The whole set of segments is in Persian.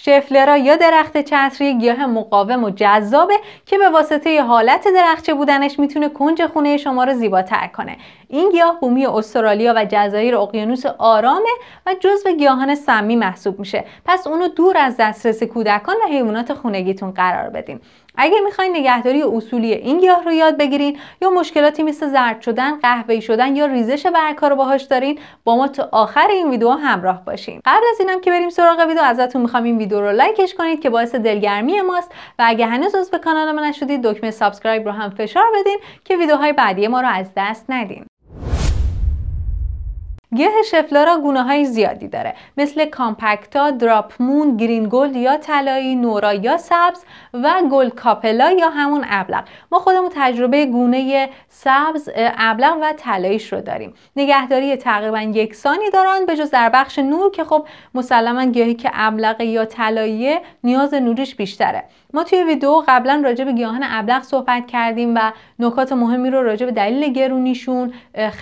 شفلرا یا درخت چتری گیاه مقاوم و جذابه که به واسطه حالت درخچه بودنش میتونه کنج خونه شما رو زیباتر کنه این گیاه بومی استرالیا و جزایر اقیانوس آرامه و جزو گیاهان سمی محسوب میشه پس اونو دور از دسترس کودکان و حیوانات خونگیتون قرار بدین اگر میخواین نگهداری اصولی این گیاه رو یاد بگیرین یا مشکلاتی مثل زرد شدن قهوه‌ای شدن یا ریزش برگ‌ها رو باهاش دارین با ما تا آخر این ویدیو همراه باشین قبل از اینم که بریم سراغ ویدیو ازتون میخوام این ویدیو رو لایکش کنید که باعث دلگرمی ماست و اگه هنوز عضو کانال ما نشدید دکمه سابسکرایب رو هم فشار بدین که ویدیوهای بعدی ما رو از دست ندین گیاه شفلارا گونه زیادی داره مثل کامپکتا، دراپمون، گرین گلد یا تلایی، نورا یا سبز و گل کاپلا یا همون ابلق. ما خودمون تجربه گونه سبز، ابلق و طلاییش رو داریم. نگهداری تقریبا یکسانی دارن به جز در بخش نور که خب مسلما گیاهی که ابلغ یا طلاییه نیاز نوریش بیشتره. ما توی ویدیو قبلا راجع به گیاهان ابلق صحبت کردیم و نکات مهمی رو راجع به دلیل گرونیشون،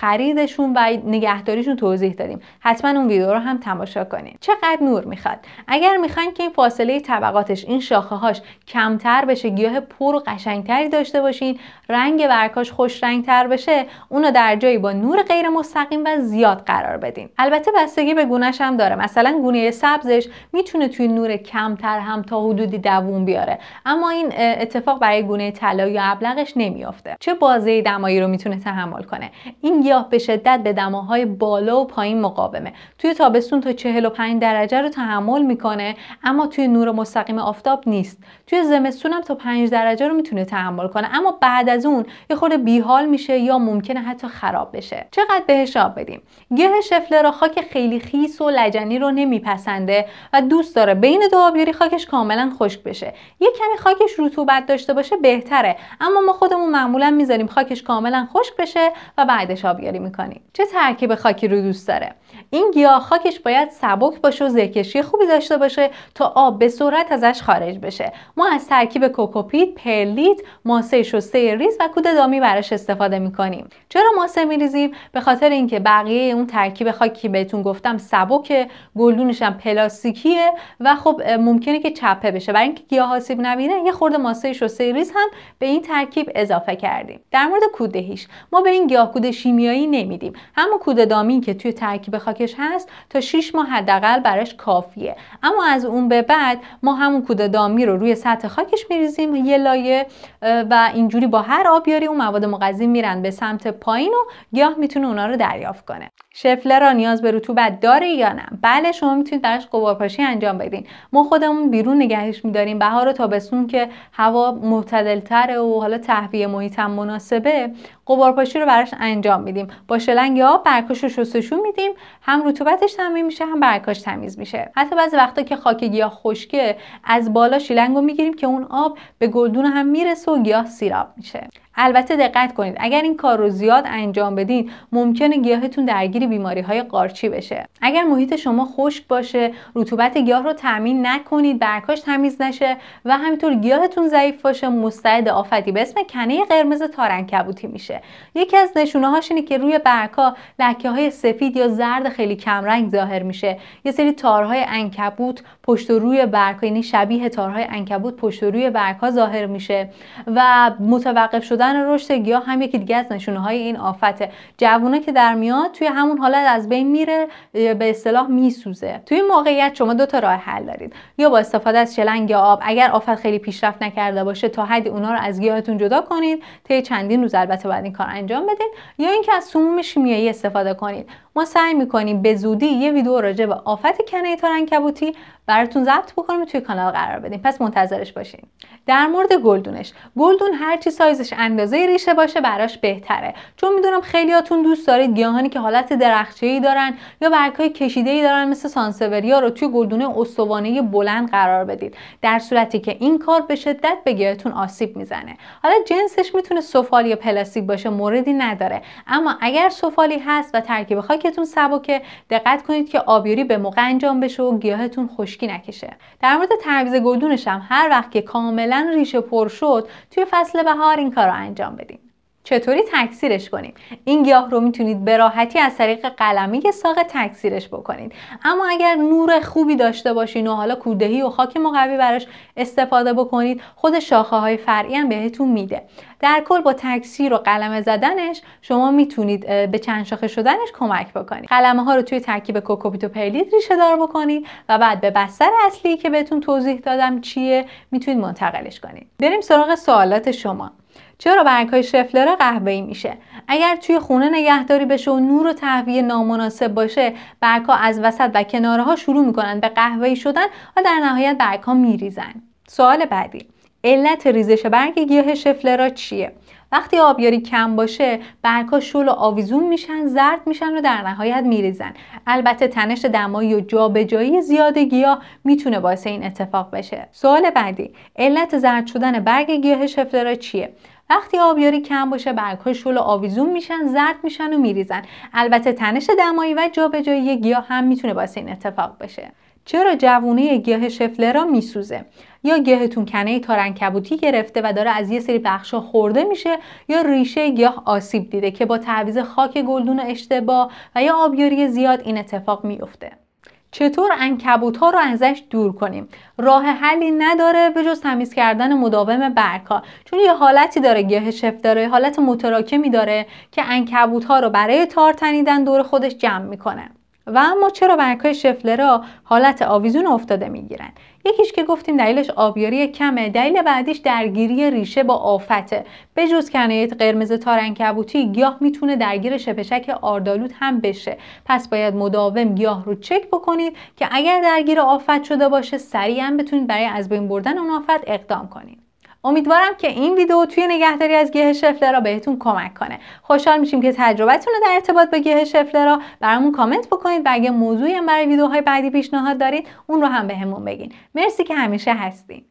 خریدشون و نگهداریشون توضیح دادیم حتما اون ویدیو رو هم تماشا کنید چقدر نور میخواد اگر میخواین که این فاصله طبقاتش این شاخه هاش کمتر بشه گیاه پر و قشنگتری داشته باشین رنگ برگاش خوش تر بشه اونو در جایی با نور غیر مستقیم و زیاد قرار بدین البته بستگی به گونهش هم داره مثلا گونه سبزش میتونه توی نور کمتر هم تا حدودی دووم بیاره اما این اتفاق برای گونه طلا یا ابلغش نمیافته چه بازه دمایی رو میتونه تحمل کنه این گیاه به شدت به دماهای بالا بالا و پایین مقاومه توی تابستون تا 45 درجه رو تحمل میکنه اما توی نور مستقیم آفتاب نیست توی زمستون هم تا 5 درجه رو میتونه تحمل کنه اما بعد از اون یه خورده بیحال میشه یا ممکنه حتی خراب بشه چقدر بهش آب بدیم گه را خاک خیلی خیس و لجنی رو نمیپسنده و دوست داره بین دو آبیاری خاکش کاملا خشک بشه یه کمی خاکش رطوبت داشته باشه بهتره اما ما خودمون معمولا میذاریم خاکش کاملا خشک بشه و بعدش آبیاری میکنیم چه ترکیب خاکی رو دوست داره این گیاه خاکش باید سبک باشه و زهکشی خوبی داشته باشه تا آب به سرعت ازش خارج بشه ما از ترکیب کوکوپیت پرلیت ماسه شسته ریز و کود دامی براش استفاده میکنیم چرا ماسه میریزیم به خاطر اینکه بقیه اون ترکیب خاکی بهتون گفتم سبک گلدونش هم پلاستیکیه و خب ممکنه که چپه بشه برای اینکه گیاه آسیب نبینه یه خورده ماسه شسته ریز هم به این ترکیب اضافه کردیم در مورد کودهیش ما به این گیاه کود شیمیایی نمیدیم همون کود دامی که توی ترکیب خاکش هست تا 6 ماه حداقل براش کافیه اما از اون به بعد ما همون کود دامی رو روی سطح خاکش میریزیم یه لایه و اینجوری با هر آبیاری اون مواد مغذی میرن به سمت پایین و گیاه میتونه اونا رو دریافت کنه شفله را نیاز به رطوبت داره یا نه بله شما میتونید براش قوارپاشی انجام بدین ما خودمون بیرون نگهش میداریم بهار و تابستون که هوا تره و حالا تهویه هم مناسبه قوارپاشی رو براش انجام میدیم با شلنگ آب برکاش رو شستشو میدیم هم رطوبتش تمیز میشه هم برکاش تمیز میشه حتی بعضی وقتا که خاک گیاه خشکه از بالا شیلنگ رو میگیریم که اون آب به گلدون هم میرسه و گیاه سیراب میشه البته دقت کنید اگر این کار رو زیاد انجام بدین ممکنه گیاهتون درگیر بیماری های قارچی بشه اگر محیط شما خشک باشه رطوبت گیاه رو تامین نکنید برکاش تمیز نشه و همینطور گیاهتون ضعیف باشه مستعد آفتی به اسم کنه قرمز تارن میشه یکی از نشونه هاش اینه که روی برکا لکه های سفید یا زرد خیلی کمرنگ ظاهر میشه یه سری تارهای انکبوت پشت و روی برکا یعنی شبیه تارهای انکبوت پشت و روی ظاهر میشه و متوقف شدن شدن رشد گیاه هم یکی دیگه از نشونه های این آفته جوونا که در میاد توی همون حالت از بین میره به اصطلاح میسوزه توی این موقعیت شما دو تا راه حل دارید یا با استفاده از شلنگ یا آب اگر آفت خیلی پیشرفت نکرده باشه تا حدی اونا رو از گیاهتون جدا کنید طی چندین روز البته بعد این کار انجام بدید یا اینکه از سموم شیمیایی استفاده کنید ما سعی میکنیم به زودی یه ویدیو راجع به آفت تارن کبوتی براتون ضبط بکنیم و توی کانال قرار بدیم پس منتظرش باشین در مورد گلدونش گلدون هرچی سایزش اندازه ریشه باشه براش بهتره چون میدونم خیلیاتون دوست دارید گیاهانی که حالت درخچه‌ای دارن یا برگای کشیده‌ای دارن مثل سانسوریا رو توی گلدونه استوانه بلند قرار بدید در صورتی که این کار به شدت به گیاهتون آسیب میزنه حالا جنسش میتونه سفال یا پلاستیک باشه موردی نداره اما اگر سفالی هست و ترکیب خاک خاکتون سبکه دقت کنید که آبیاری به موقع انجام بشه و گیاهتون خشکی نکشه در مورد تعویض گلدونش هم هر وقت که کاملا ریشه پر شد توی فصل بهار این کار رو انجام بدیم چطوری تکثیرش کنیم این گیاه رو میتونید به راحتی از طریق قلمی ساق تکثیرش بکنید اما اگر نور خوبی داشته باشین و حالا کودهی و خاک مقوی براش استفاده بکنید خود شاخه های فرعی هم بهتون میده در کل با تکثیر و قلمه زدنش شما میتونید به چند شاخه شدنش کمک بکنید قلمه ها رو توی ترکیب کوکوپیت و پرلید ریشه دار بکنید و بعد به بستر اصلی که بهتون توضیح دادم چیه میتونید منتقلش کنید بریم سراغ سوالات شما چرا برگ های شفلر ای میشه اگر توی خونه نگهداری بشه و نور و تهویه نامناسب باشه برگ ها از وسط و کناره ها شروع میکنن به ای شدن و در نهایت برگ ها میریزن سوال بعدی علت ریزش برگ گیاه شفلرا چیه وقتی آبیاری کم باشه برگها شل و آویزون میشن زرد میشن و در نهایت میریزن البته تنش دمایی و جابجایی زیاد گیاه میتونه باعث این اتفاق بشه سوال بعدی علت زرد شدن برگ گیاه شفترا چیه وقتی آبیاری کم باشه برگها شل و آویزون میشن زرد میشن و میریزن البته تنش دمایی و جابجایی گیاه هم میتونه باعث این اتفاق بشه چرا جوونه گیاه شفله را میسوزه یا گیاهتون کنه تارنکبوتی گرفته و داره از یه سری بخشا خورده میشه یا ریشه گیاه آسیب دیده که با تعویض خاک گلدون اشتباه و یا آبیاری زیاد این اتفاق میفته چطور انکبوت ها رو ازش دور کنیم راه حلی نداره به جز تمیز کردن مداوم برگ چون یه حالتی داره گیاه شف داره یه حالت متراکمی داره که انکبوت ها رو برای تار تنیدن دور خودش جمع میکنه و اما چرا برگ های شفلرا حالت آویزون افتاده میگیرن یکیش که گفتیم دلیلش آبیاری کمه دلیل بعدیش درگیری ریشه با آفته به جز کنایت قرمز کبوتی گیاه میتونه درگیر شپشک آردالود هم بشه پس باید مداوم گیاه رو چک بکنید که اگر درگیر آفت شده باشه سریعا بتونید برای از بین بردن اون آفت اقدام کنید امیدوارم که این ویدیو توی نگهداری از گیاه را بهتون کمک کنه خوشحال میشیم که تجربتون رو در ارتباط با گیاه شفلرا برامون کامنت بکنید و اگه موضوعی هم برای ویدیوهای بعدی پیشنهاد دارید اون رو هم بهمون بگین مرسی که همیشه هستین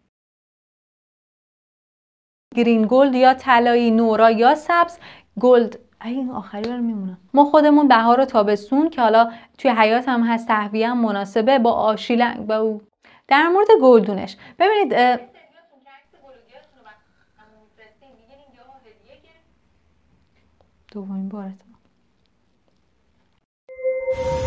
گرین گلد یا طلایی نورا یا سبز گلد این آخری رو میمونم ما خودمون بهار و تابستون که حالا توی حیات هم هست تهویه مناسبه با آشیلنگ با او. در مورد گلدونش ببینید que eu vou embora, tá